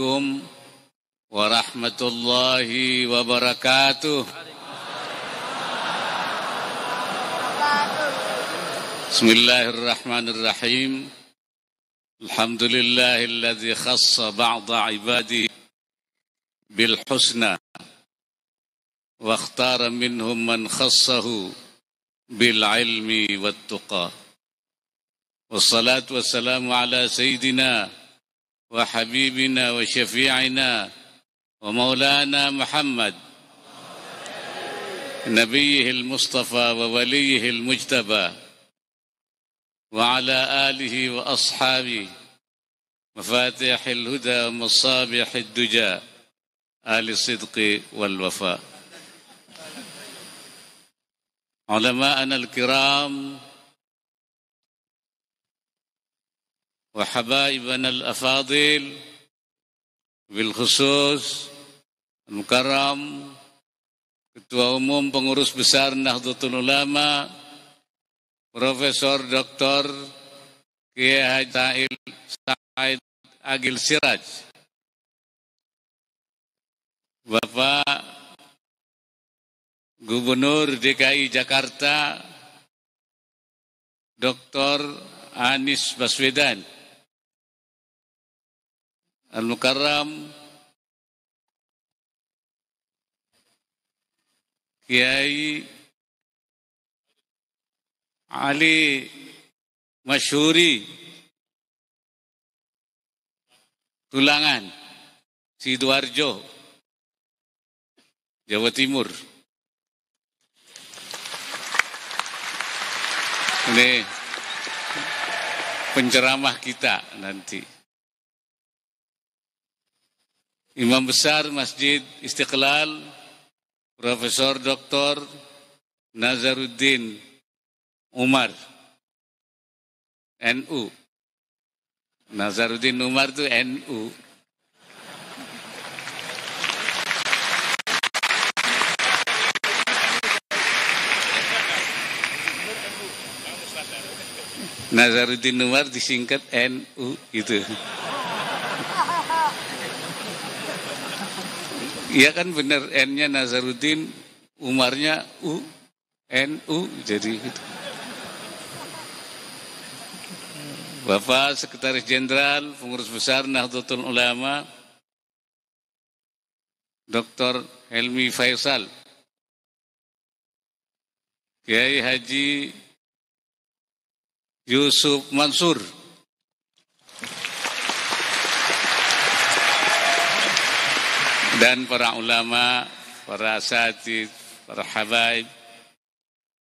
عليكم ورحمة الله وبركاته بسم الله الرحمن الرحيم الحمد لله الذي خص بعض عباده بالحسنى واختار منهم من خصه بالعلم والتقى والصلاة والسلام على سيدنا وحبيبنا وشفيعنا ومولانا محمد نبيه المصطفى ووليه المجتبى وعلى آله وأصحابه مفاتيح الهدى ومصابيح الدجى آل الصدق والوفاء علماءنا الكرام وحبائبنا الأفاضل بالخصوص المكرم Ketua Umum Pengurus Besar Nahdlatul Ulama, Profesor Dr. Kiai Haji Said Agil Siraj. Bapak Gubernur DKI Jakarta, Dr. Anies Baswedan. Al-Mukarram, Kiai Ali Masyuri Tulangan Sidoarjo Jawa Timur ini penceramah kita nanti Imam Besar Masjid Istiqlal, Profesor Dr. Nazaruddin Umar, NU. Nazaruddin Umar itu NU. Nazaruddin Umar disingkat NU itu. Iya kan benar N-nya Nazarudin, Umarnya U, N, U, jadi gitu. Bapak Sekretaris Jenderal Pengurus Besar Nahdlatul Ulama Dr. Helmi Faisal Kiai Haji Yusuf Mansur dan para ulama, para asatid, para habaib.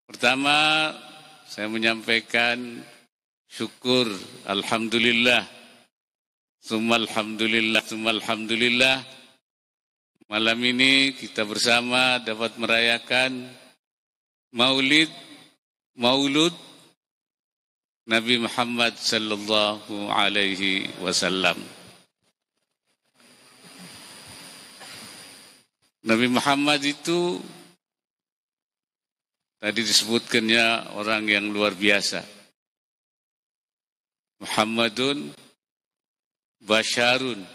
Pertama, saya menyampaikan syukur, alhamdulillah. Sumalhamdulillah, sumalhamdulillah. Malam ini kita bersama dapat merayakan Maulid Maulud Nabi Muhammad sallallahu alaihi wasallam. Nabi Muhammad itu tadi disebutkannya orang yang luar biasa. Muhammadun basharun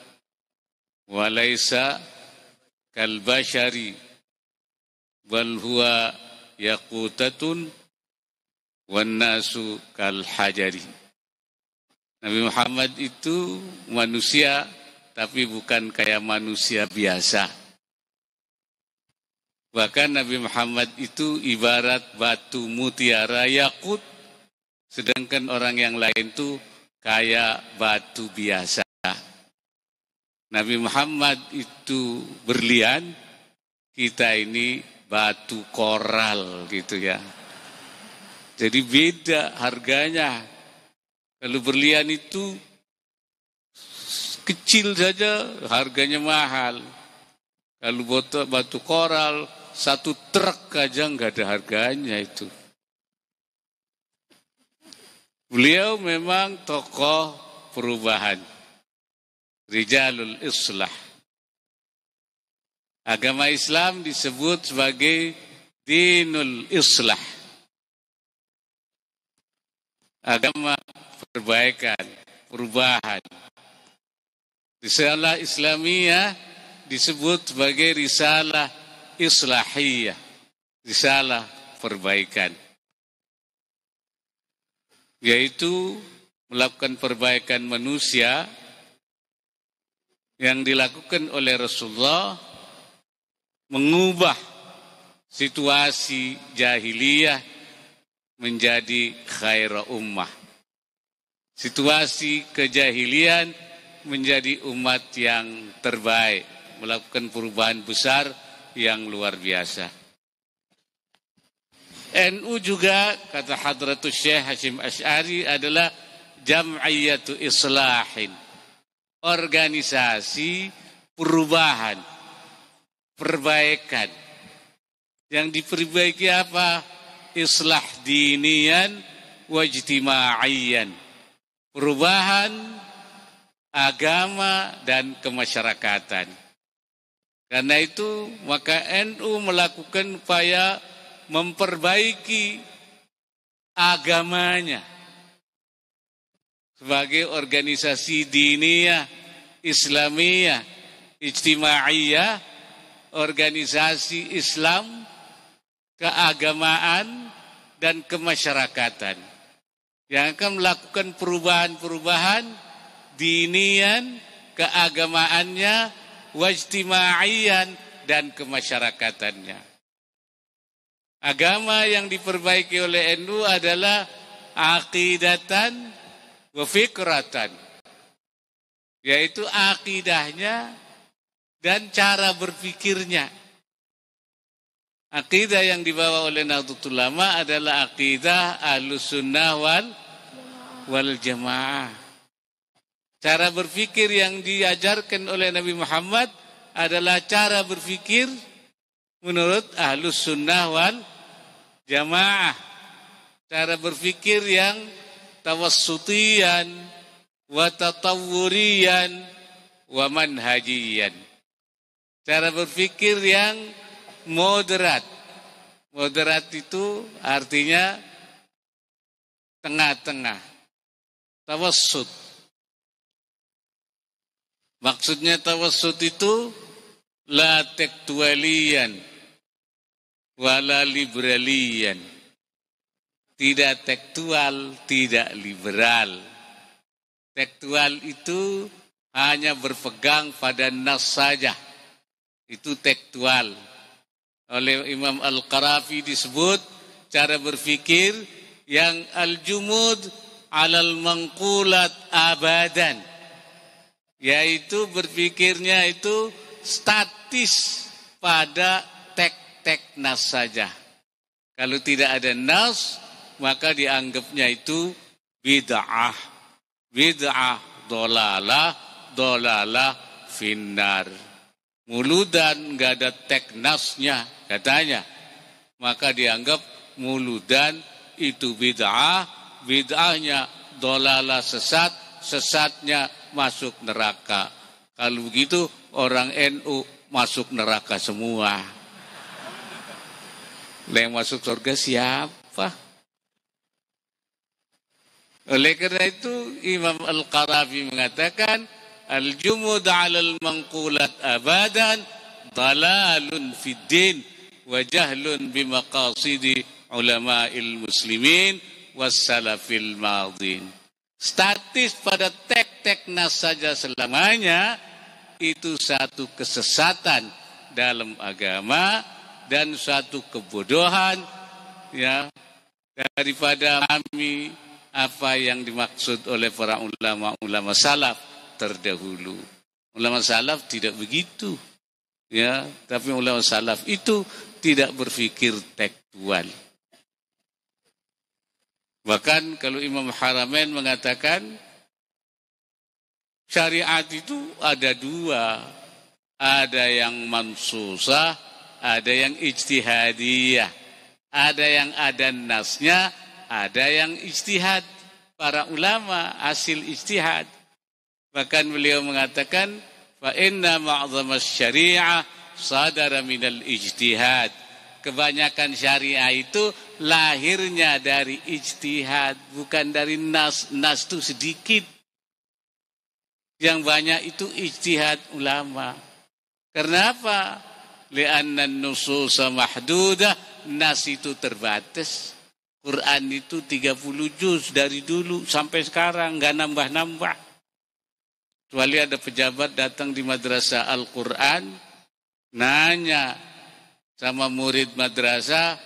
walaisa kalbashari bal huwa yaqutatun wan nasu kalhajari. Nabi Muhammad itu manusia tapi bukan kayak manusia biasa Bahkan Nabi Muhammad itu ibarat batu mutiara yakut, sedangkan orang yang lain tuh kayak batu biasa. Nabi Muhammad itu berlian, kita ini batu koral gitu ya. Jadi beda harganya. Kalau berlian itu kecil saja harganya mahal. Kalau batu, batu koral satu truk aja nggak ada harganya itu. Beliau memang tokoh perubahan. Rijalul Islah. Agama Islam disebut sebagai dinul islah. Agama perbaikan, perubahan. Risalah Islamiyah disebut sebagai risalah islahiyah, risalah perbaikan. Yaitu melakukan perbaikan manusia yang dilakukan oleh Rasulullah mengubah situasi jahiliyah menjadi khaira ummah. Situasi kejahilian menjadi umat yang terbaik, melakukan perubahan besar yang luar biasa. NU juga kata Hadratus Syekh Hashim Ash'ari adalah jam'iyatu islahin. Organisasi perubahan, perbaikan. Yang diperbaiki apa? Islah dinian wajtima'iyyan. Perubahan agama dan kemasyarakatan. Karena itu maka NU melakukan upaya memperbaiki agamanya sebagai organisasi diniyah, islamiyah, ijtimaiyah, organisasi Islam, keagamaan, dan kemasyarakatan yang akan melakukan perubahan-perubahan dinian keagamaannya wajtima'iyan dan kemasyarakatannya. Agama yang diperbaiki oleh NU adalah akidatan wa fikratan. Yaitu akidahnya dan cara berpikirnya. Akidah yang dibawa oleh Nahdlatul Ulama adalah akidah Ahlus Sunnah wal, wal Jamaah. Cara berpikir yang diajarkan oleh Nabi Muhammad adalah cara berpikir menurut ahlus sunnah wal jamaah. Cara berpikir yang tawassutian, wa wa manhajian. Cara berpikir yang moderat. Moderat itu artinya tengah-tengah. Tawassut Maksudnya tawassut itu la tektualian wala liberalian. Tidak tektual, tidak liberal. Tektual itu hanya berpegang pada nas saja. Itu tektual. Oleh Imam Al-Qarafi disebut cara berpikir yang al-jumud alal mangkulat abadan yaitu berpikirnya itu statis pada tek-tek nas saja. Kalau tidak ada nas, maka dianggapnya itu bid'ah. Bid'ah dolalah, dolalah finnar. Muludan nggak ada tek nasnya katanya. Maka dianggap muludan itu bid'ah, bid'ahnya dolalah sesat, sesatnya masuk neraka. Kalau begitu orang NU masuk neraka semua. Yang masuk surga siapa? Oleh karena itu Imam Al-Qarafi mengatakan Al-jumud alal Mangkulat abadan dalalun fiddin din wa jahlun bimaqasidi ulama'il muslimin wassalafil madin. Statis pada tek-teknas saja selamanya itu satu kesesatan dalam agama dan satu kebodohan ya daripada kami apa yang dimaksud oleh para ulama-ulama salaf terdahulu. Ulama salaf tidak begitu. Ya, tapi ulama salaf itu tidak berpikir tekstual. Bahkan kalau Imam Haramain mengatakan syariat itu ada dua. Ada yang mansusah, ada yang ijtihadiyah. Ada yang ada nasnya, ada yang ijtihad. Para ulama hasil ijtihad. Bahkan beliau mengatakan, فَإِنَّ مَعْظَمَ الشَّرِيعَةِ صَدَرَ مِنَ الْإِجْتِهَادِ kebanyakan syariah itu lahirnya dari ijtihad, bukan dari nas. Nas itu sedikit. Yang banyak itu ijtihad ulama. Kenapa? Lianna nususa mahdudah, nas itu terbatas. Quran itu 30 juz dari dulu sampai sekarang, nggak nambah-nambah. Kecuali ada pejabat datang di madrasah Al-Quran, nanya sama murid madrasah,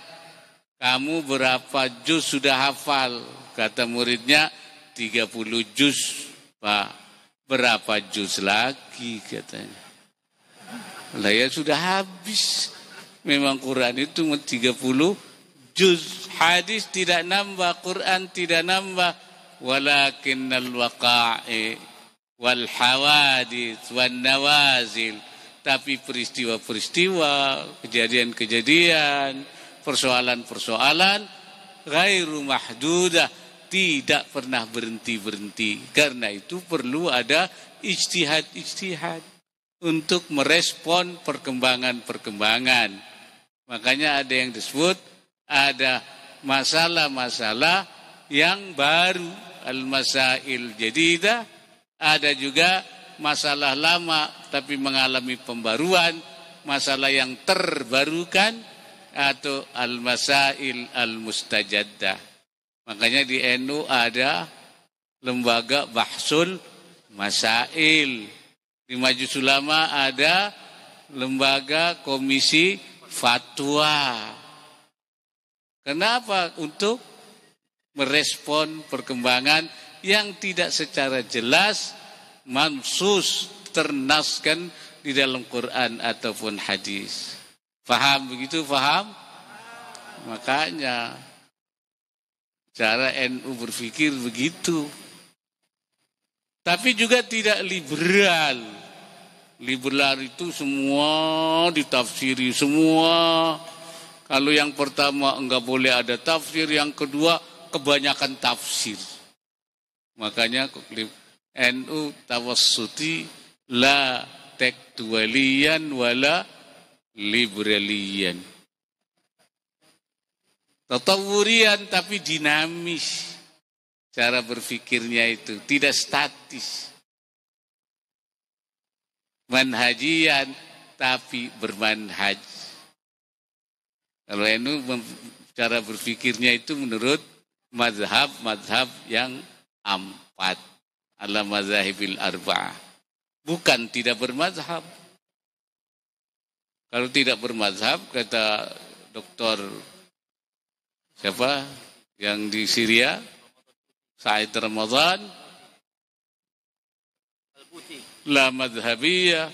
kamu berapa juz sudah hafal? Kata muridnya, 30 juz, Pak. Berapa juz lagi katanya. Lah ya sudah habis. Memang Quran itu 30 juz. Hadis tidak nambah, Quran tidak nambah. Walakinnal waqa'i wal hawadith wal nawazil tapi peristiwa-peristiwa, kejadian-kejadian, persoalan-persoalan ghairu mahdudah tidak pernah berhenti-berhenti. Karena itu perlu ada ijtihad-ijtihad untuk merespon perkembangan-perkembangan. Makanya ada yang disebut ada masalah-masalah yang baru al-masail jadidah, ada juga masalah lama tapi mengalami pembaruan, masalah yang terbarukan atau al-masail al-mustajaddah. Makanya di NU ada lembaga bahsul masail. Di Majelis Ulama ada lembaga komisi fatwa. Kenapa? Untuk merespon perkembangan yang tidak secara jelas mansus ternaskan di dalam Quran ataupun hadis. Faham begitu? Faham? Makanya cara NU berpikir begitu. Tapi juga tidak liberal. Liberal itu semua ditafsiri, semua. Kalau yang pertama enggak boleh ada tafsir, yang kedua kebanyakan tafsir. Makanya NU tawassuti la tektualian wala liberalian. Tetawurian tapi dinamis cara berpikirnya itu, tidak statis. Manhajian tapi bermanhaj. Kalau NU cara berpikirnya itu menurut madhab-madhab yang ampat ala mazahibil arba'ah. Bukan tidak bermazhab. Kalau tidak bermazhab, kata dokter siapa yang di Syria, Said Ramadan, la mazhabiyah,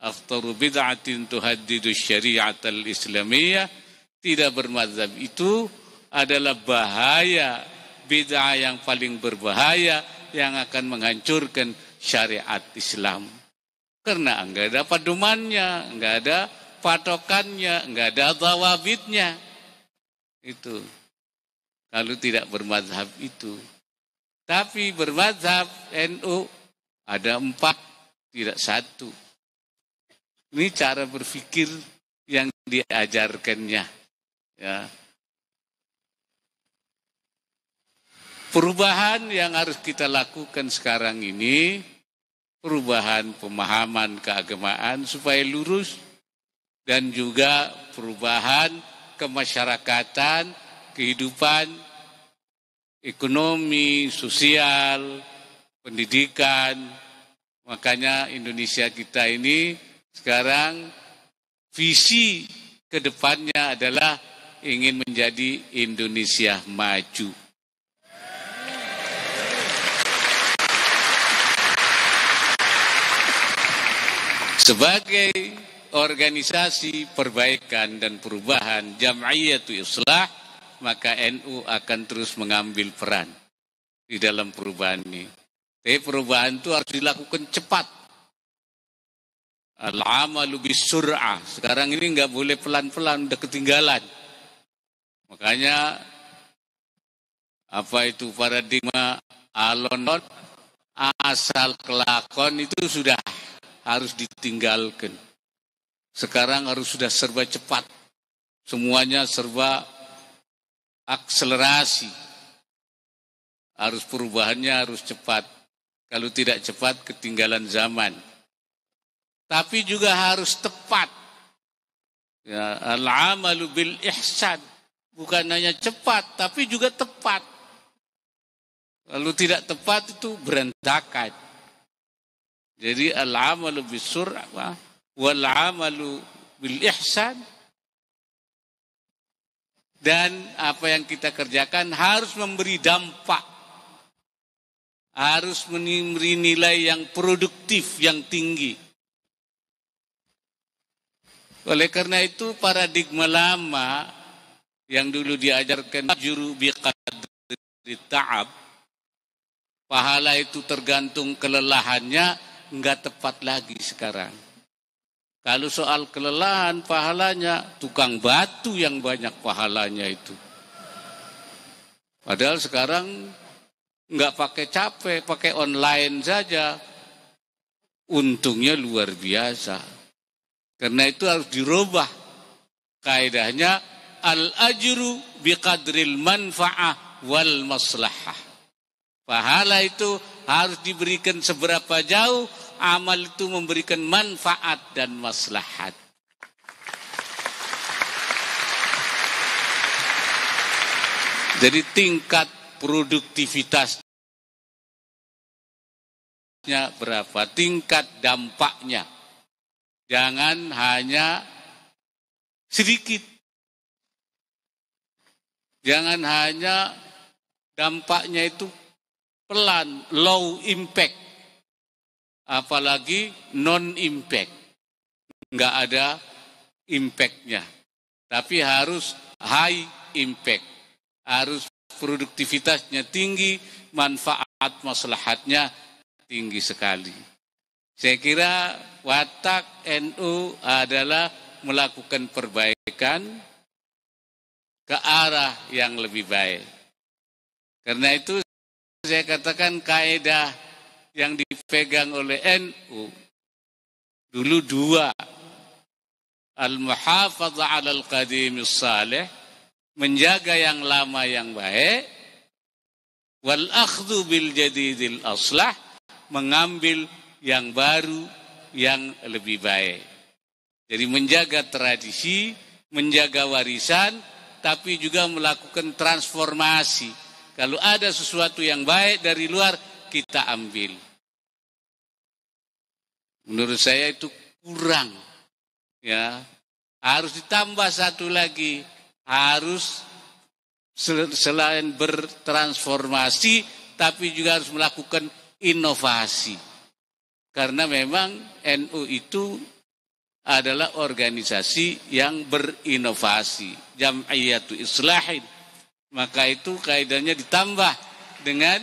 akhtaru bid'atin tuhadidu syariat al-islamiyah, tidak bermazhab itu adalah bahaya, bid'ah yang paling berbahaya, yang akan menghancurkan syariat Islam. Karena enggak ada padumannya, enggak ada patokannya, enggak ada zawabitnya. Itu. Kalau tidak bermazhab itu. Tapi bermazhab NU ada empat, tidak satu. Ini cara berpikir yang diajarkannya. Ya, Perubahan yang harus kita lakukan sekarang ini, perubahan pemahaman keagamaan supaya lurus dan juga perubahan kemasyarakatan, kehidupan ekonomi, sosial, pendidikan. Makanya Indonesia kita ini sekarang visi kedepannya adalah ingin menjadi Indonesia maju. sebagai organisasi perbaikan dan perubahan Jam'iyatul Islah maka NU akan terus mengambil peran di dalam perubahan ini. Tapi perubahan itu harus dilakukan cepat. al lebih surah. Sekarang ini nggak boleh pelan-pelan, udah ketinggalan. Makanya apa itu paradigma alon asal kelakon itu sudah harus ditinggalkan. Sekarang harus sudah serba cepat. Semuanya serba akselerasi. Harus perubahannya harus cepat. Kalau tidak cepat ketinggalan zaman. Tapi juga harus tepat. Ya, al-amalu bil ihsan. Bukan hanya cepat, tapi juga tepat. Lalu tidak tepat itu berantakan. Jadi al-amalu bisur'ah wal-amalu bil ihsan dan apa yang kita kerjakan harus memberi dampak harus memberi nilai yang produktif yang tinggi oleh karena itu paradigma lama yang dulu diajarkan juru biqadri ta'ab pahala itu tergantung kelelahannya nggak tepat lagi sekarang. Kalau soal kelelahan pahalanya, tukang batu yang banyak pahalanya itu. Padahal sekarang nggak pakai capek, pakai online saja. Untungnya luar biasa. Karena itu harus dirubah. kaedahnya al-ajru biqadril manfa'ah wal maslahah. Pahala itu harus diberikan seberapa jauh amal itu memberikan manfaat dan maslahat. Jadi tingkat produktivitasnya berapa, tingkat dampaknya. Jangan hanya sedikit. Jangan hanya dampaknya itu pelan, low impact. Apalagi non impact. Enggak ada impactnya. Tapi harus high impact. Harus produktivitasnya tinggi, manfaat maslahatnya tinggi sekali. Saya kira watak NU adalah melakukan perbaikan ke arah yang lebih baik. Karena itu saya katakan kaedah yang dipegang oleh NU dulu dua. Al-muhafadha alal qadim salih menjaga yang lama yang baik wal akhdhu bil jadidil aslah mengambil yang baru yang lebih baik. Jadi menjaga tradisi, menjaga warisan tapi juga melakukan transformasi kalau ada sesuatu yang baik dari luar, kita ambil. Menurut saya itu kurang. Ya, harus ditambah satu lagi. Harus selain bertransformasi, tapi juga harus melakukan inovasi. Karena memang NU itu adalah organisasi yang berinovasi. Jam'iyatu Islahin maka itu kaidahnya ditambah dengan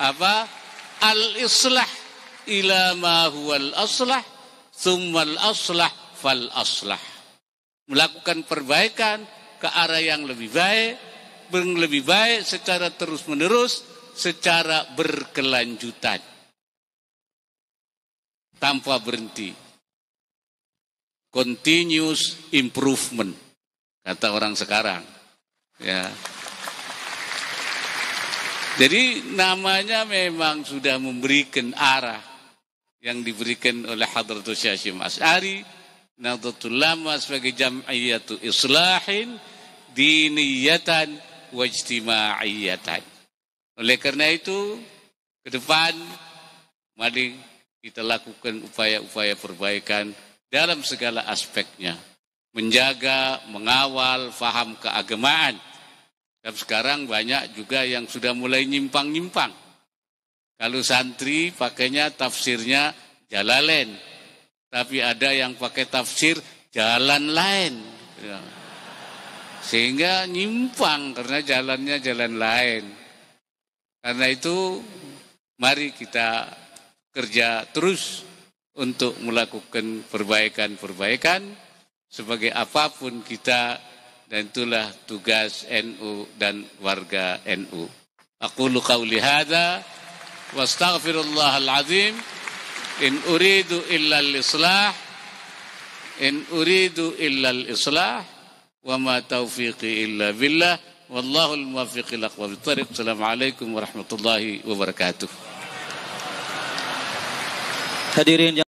apa? Al-islah ila ma huwal aslah summal aslah fal aslah. Melakukan perbaikan ke arah yang lebih baik, lebih baik secara terus-menerus, secara berkelanjutan. Tanpa berhenti. Continuous improvement, kata orang sekarang. Ya. Jadi namanya memang sudah memberikan arah yang diberikan oleh Hadratul Syashim As'ari, Nahdlatul Lama sebagai jam'iyatu islahin, diniyatan, wajtima'iyatan. Oleh karena itu, ke depan, mari kita lakukan upaya-upaya perbaikan dalam segala aspeknya menjaga, mengawal, faham keagamaan. Dan sekarang banyak juga yang sudah mulai nyimpang-nyimpang. Kalau santri pakainya tafsirnya jalalen. Tapi ada yang pakai tafsir jalan lain. Ya. Sehingga nyimpang karena jalannya jalan lain. Karena itu mari kita kerja terus untuk melakukan perbaikan-perbaikan sebagai apapun kita dan itulah tugas NU dan warga NU. Aku qawli hadha wa astaghfirullah azim in uridu illa al-islah in uridu illa al-islah wa ma taufiqi illa billah wallahu al-muwaffiq ila aqwam tariq. Assalamualaikum warahmatullahi wabarakatuh. Hadirin